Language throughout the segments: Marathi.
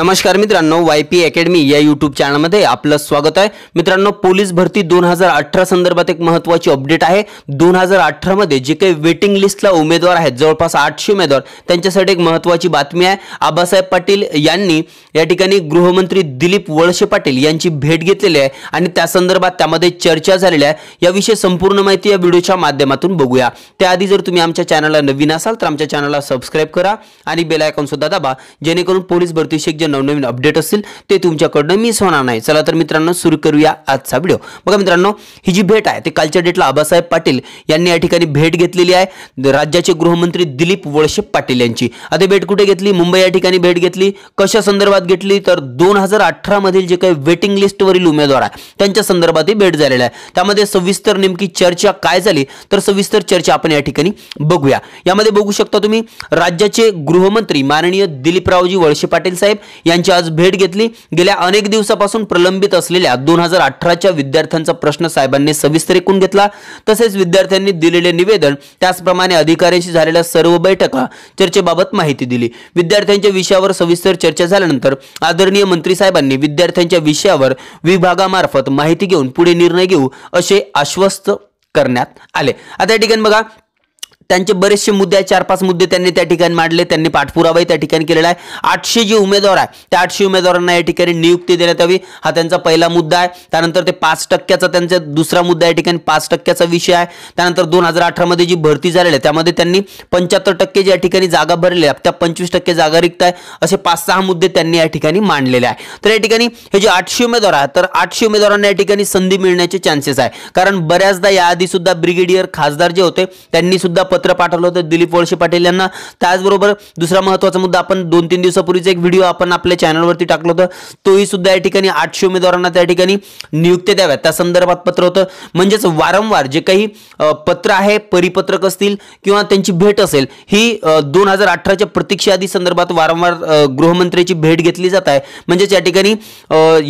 नमस्कार मित्रांनो वाय पी अकॅडमी या यूट्यूब चॅनलमध्ये आपलं स्वागत आहे मित्रांनो पोलीस भरती दोन हजार अठरा संदर्भात एक महत्त्वाची अपडेट आहे दोन हजार अठरामध्ये जे काही वेटिंग लिस्टला उमेदवार आहेत जवळपास आठशे उमेदवार त्यांच्यासाठी एक महत्त्वाची बातमी आहे आबासाहेब पाटील यांनी या ठिकाणी गृहमंत्री दिलीप वळसे पाटील यांची भेट घेतलेली आहे आणि त्या संदर्भात त्यामध्ये चर्चा झालेली आहे याविषयी संपूर्ण माहिती या व्हिडिओच्या माध्यमातून बघूया त्याआधी जर तुम्ही आमच्या चॅनलला नवीन असाल तर आमच्या चॅनलला सबस्क्राईब करा आणि बेल सुद्धा दाबा जेणेकरून पोलीस भरती नवनवीन अपडेट असतील ते तुमच्याकडनं मिस होणार नाही चला तर मित्रांनो सुरू करूया आजचा व्हिडिओ बघा मित्रांनो ही जी भेट आहे ते कालच्या डेटला आबासाहेब पाटील यांनी या ठिकाणी भेट घेतलेली आहे राज्याचे गृहमंत्री दिलीप वळशे पाटील यांची आता भेट कुठे घेतली मुंबई या ठिकाणी भेट घेतली कशा संदर्भात घेतली तर दोन हजार अठरामधील जे काही वेटिंग लिस्टवरील उमेदवार आहे त्यांच्या संदर्भात ही भेट झालेला आहे त्यामध्ये सविस्तर नेमकी चर्चा काय झाली तर सविस्तर चर्चा आपण या ठिकाणी बघूया यामध्ये बघू शकता तुम्ही राज्याचे गृहमंत्री माननीय दिलीपरावजी वळसे पाटील साहेब यांची आज भेट घेतली गेल्या अनेक दिवसापासून प्रलंबित असलेल्या दोन हजार अठराच्या विद्यार्थ्यांचा प्रश्न साहेबांनी सविस्तर ऐकून घेतला तसेच विद्यार्थ्यांनी दिलेले निवेदन त्याचप्रमाणे अधिकाऱ्यांशी झालेल्या सर्व बैठका चर्चेबाबत माहिती दिली विद्यार्थ्यांच्या विषयावर सविस्तर चर्चा झाल्यानंतर आदरणीय मंत्री साहेबांनी विद्यार्थ्यांच्या विषयावर विभागामार्फत माहिती घेऊन पुढे निर्णय घेऊ असे आश्वस्त करण्यात आले आता या ठिकाणी बघा त्यांचे बरेचसे मुद्दे आहेत चार पाच मुद्दे त्यांनी त्या ठिकाणी मांडले त्यांनी पाठपुरावाही त्या ठिकाणी केलेला आहे आठशे जे उमेदवार आहे त्या आठशे उमेदवारांना या ठिकाणी नियुक्ती देण्यात यावी हा त्यांचा पहिला मुद्दा आहे त्यानंतर ते पाच टक्क्याचा त्यांचा दुसरा मुद्दा या ठिकाणी पाच टक्क्याचा विषय आहे त्यानंतर दोन हजार अठरामध्ये जी भरती झालेली आहे त्यामध्ये त्यांनी पंच्याहत्तर टक्के ज्या ठिकाणी जागा भरलेल्या त्या पंचवीस टक्के जागा रिक्त आहे असे पाच सहा मुद्दे त्यांनी या ठिकाणी मांडलेले आहे तर या ठिकाणी हे जे आठशे उमेदवार आहेत तर आठशे उमेदवारांना या ठिकाणी संधी मिळण्याचे चान्सेस आहे कारण बऱ्याचदा याआधी सुद्धा ब्रिगेडियर खासदार जे होते त्यांनी सुद्धा पत्र पाठवलं होतं दिलीप वळसे पाटील यांना त्याचबरोबर दुसरा महत्त्वाचा मुद्दा आपण दोन तीन दिवसापूर्वीचा एक व्हिडिओ आपण आपल्या चॅनलवरती टाकलं होतं तोही सुद्धा या ठिकाणी आठशे उमेदवारांना त्या ठिकाणी नियुक्त्या द्याव्यात त्या संदर्भात पत्र होतं म्हणजेच वारंवार जे काही पत्र आहे परिपत्रक असतील किंवा त्यांची भेट असेल ही दोन हजार अठराच्या प्रतीक्षा संदर्भात वारंवार गृहमंत्र्याची भेट घेतली जात आहे म्हणजेच या ठिकाणी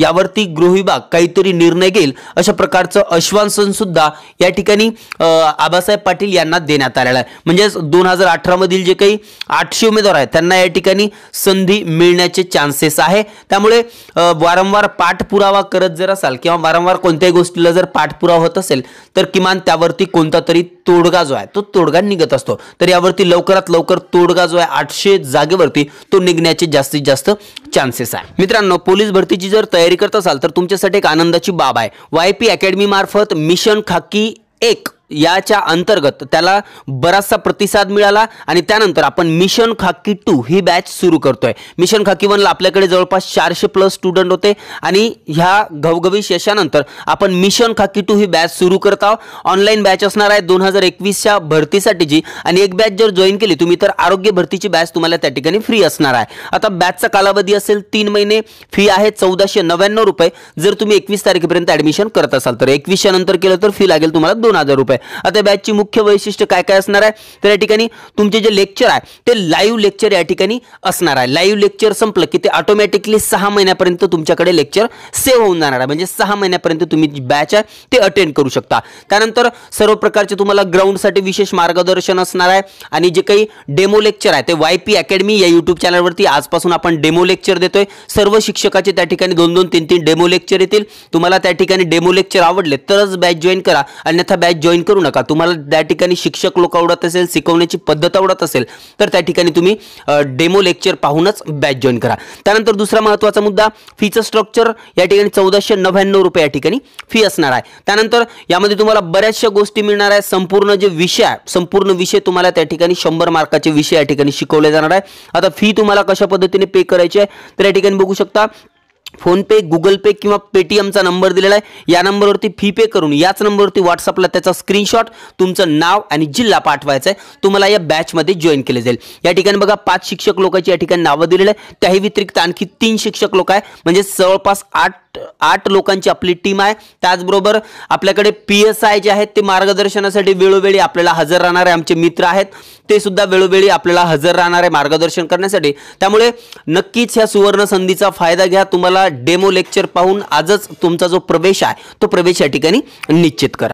यावरती गृह विभाग काहीतरी निर्णय घेईल अशा प्रकारचं आश्वासन सुद्धा या ठिकाणी आबासाहेब पाटील यांना देण्यात आलेलं झाला आहे म्हणजेच दोन हजार अठरामधील जे काही आठशे उमेदवार आहेत त्यांना या ठिकाणी संधी मिळण्याचे चान्सेस आहे त्यामुळे वारंवार पाठपुरावा करत जर असाल किंवा वारंवार कोणत्याही गोष्टीला जर पाठपुरावा होत असेल तर किमान त्यावरती कोणता तरी तोडगा जो आहे तो तोडगा निघत असतो तर यावरती लवकरात लवकर तोडगा जो आहे आठशे जागेवरती तो निघण्याचे जास्तीत जास्त चान्सेस आहे मित्रांनो पोलीस भरतीची जर तयारी करत असाल तर तुमच्यासाठी एक आनंदाची बाब आहे वाय पी अकॅडमी मार्फत मिशन खाकी एक याच्या अंतर्गत त्याला बराचसा प्रतिसाद मिळाला आणि त्यानंतर आपण मिशन खाकी टू ही बॅच सुरू करतोय मिशन खाकी वनला आपल्याकडे जवळपास चारशे प्लस स्टुडंट होते आणि ह्या घवघवी शेषानंतर आपण मिशन खाकी टू ही बॅच सुरू करत आहोत ऑनलाईन बॅच असणार आहे दोन हजार एकवीसच्या भरतीसाठीची आणि एक बॅच जर जॉईन केली तुम्ही तर आरोग्य भरतीची बॅच तुम्हाला त्या ठिकाणी फ्री असणार आहे आता बॅचचा कालावधी असेल तीन महिने फी आहे चौदाशे नव्याण्णव रुपये जर तुम्ही एकवीस तारखेपर्यंत ॲडमिशन करत असाल तर एकवीसच्या नंतर केलं तर फी लागेल तुम्हाला दोन हजार रुपये आता बॅचची मुख्य वैशिष्ट्य काय काय असणार आहे तर या ठिकाणी तुमचे जे लेक्चर आहे ते लाईव्ह लेक्चर या ठिकाणी असणार आहे लाईव्ह लेक्चर संपलं की ते ऑटोमॅटिकली सहा महिन्यापर्यंत तुमच्याकडे लेक्चर सेव्ह होऊन जाणार आहे म्हणजे सहा महिन्यापर्यंत तुम्ही बॅच आहे ते अटेंड करू शकता त्यानंतर सर्व प्रकारचे तुम्हाला ग्राउंडसाठी विशेष मार्गदर्शन असणार आहे आणि जे काही डेमो लेक्चर आहे ते वाय पी अकॅडमी या यूट्यूब चॅनलवरती आजपासून आपण डेमो लेक्चर देतोय सर्व शिक्षकाचे त्या ठिकाणी दोन दोन तीन तीन डेमो लेक्चर येतील तुम्हाला त्या ठिकाणी डेमो लेक्चर आवडले तरच बॅच जॉईन करा अन्यथा बॅच जॉईन करू नका तुम्हाला त्या ठिकाणी शिक्षक लोक आवडत असेल शिकवण्याची पद्धत आवडत असेल तर त्या ठिकाणी तुम्ही डेमो लेक्चर पाहूनच बॅच जॉईन करा त्यानंतर दुसरा महत्वाचा मुद्दा फीचं स्ट्रक्चर या ठिकाणी चौदाशे नव्याण्णव रुपये या ठिकाणी फी असणार आहे त्यानंतर यामध्ये तुम्हाला बऱ्याचशा गोष्टी मिळणार आहे संपूर्ण जे विषय आहे संपूर्ण विषय तुम्हाला त्या ठिकाणी शंभर मार्काचे विषय या ठिकाणी शिकवले जाणार आहे आता फी तुम्हाला कशा पद्धतीने पे करायची आहे तर या ठिकाणी बघू शकता फोनपे गुगल पे किंवा पेटीएमचा नंबर दिलेला आहे या नंबरवरती फी पे करून याच नंबरवरती व्हॉट्सअपला त्याचा स्क्रीनशॉट तुमचं नाव आणि जिल्हा पाठवायचा आहे तुम्हाला या बॅचमध्ये जॉईन केलं जाईल या ठिकाणी बघा पाच शिक्षक लोकांची या ठिकाणी नावं दिलेलं आहे त्याही व्यतिरिक्त आणखी तीन शिक्षक लोक आहे म्हणजे जवळपास आठ आठ लोकांची आपली टीम आहे त्याचबरोबर आपल्याकडे पी एस आय जे आहेत ते मार्गदर्शनासाठी वेळोवेळी आपल्याला हजर राहणारे आमचे मित्र आहेत ते सुद्धा वेळोवेळी आपल्याला हजर राहणारे मार्गदर्शन करण्यासाठी त्यामुळे नक्कीच ह्या सुवर्ण संधीचा फायदा घ्या तुम्हाला डेमो लेक्चर पाहून आजच तुमचा जो प्रवेश आहे तो प्रवेश या ठिकाणी निश्चित करा